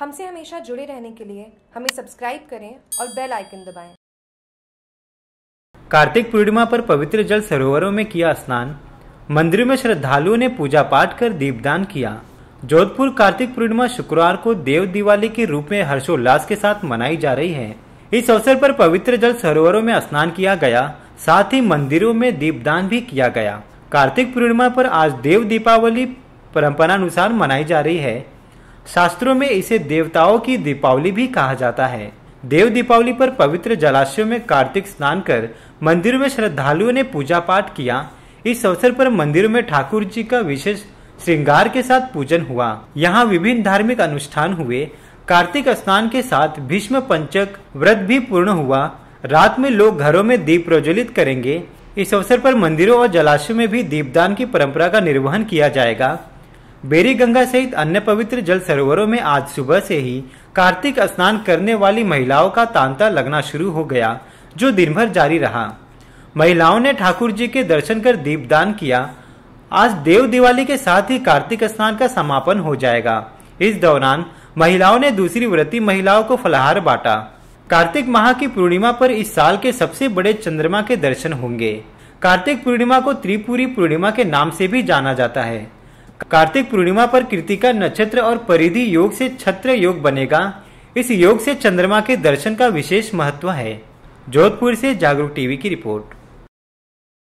हमसे हमेशा जुड़े रहने के लिए हमें सब्सक्राइब करें और बेल आइकन दबाएं। कार्तिक पूर्णिमा पर पवित्र जल सरोवरों में किया स्नान मंदिर में श्रद्धालुओं ने पूजा पाठ कर दीपदान किया जोधपुर कार्तिक पूर्णिमा शुक्रवार को देव दिवाली के रूप में हर्षोल्लास के साथ मनाई जा रही है इस अवसर पर पवित्र जल सरोवरों में स्नान किया गया साथ ही मंदिरों में दीपदान भी किया गया कार्तिक पूर्णिमा पर आज देव दीपावली अनुसार मनाई जा रही है शास्त्रों में इसे देवताओं की दीपावली भी कहा जाता है देव दीपावली पर पवित्र जलाशयों में कार्तिक स्नान कर मंदिरों में श्रद्धालुओं ने पूजा पाठ किया इस अवसर पर मंदिरों में ठाकुर जी का विशेष श्रृंगार के साथ पूजन हुआ यहाँ विभिन्न धार्मिक अनुष्ठान हुए कार्तिक स्नान के साथ भीष्म पंचक व्रत भी पूर्ण हुआ रात में लोग घरों में दीप प्रज्वलित करेंगे इस अवसर पर मंदिरों और जलाशयों में भी दीपदान की परंपरा का निर्वहन किया जाएगा बेरी गंगा सहित अन्य पवित्र जल सरोवरों में आज सुबह से ही कार्तिक स्नान करने वाली महिलाओं का तांता लगना शुरू हो गया जो दिन भर जारी रहा महिलाओं ने ठाकुर जी के दर्शन कर दीपदान किया आज देव दिवाली के साथ ही कार्तिक स्नान का समापन हो जाएगा इस दौरान महिलाओं ने दूसरी व्रती महिलाओं को फलाहार बांटा कार्तिक माह की पूर्णिमा पर इस साल के सबसे बड़े चंद्रमा के दर्शन होंगे कार्तिक पूर्णिमा को त्रिपुरी पूर्णिमा के नाम से भी जाना जाता है कार्तिक पूर्णिमा पर कृतिका नक्षत्र और परिधि योग से छत्र योग बनेगा इस योग से चंद्रमा के दर्शन का विशेष महत्व है जोधपुर से जागरूक टीवी की रिपोर्ट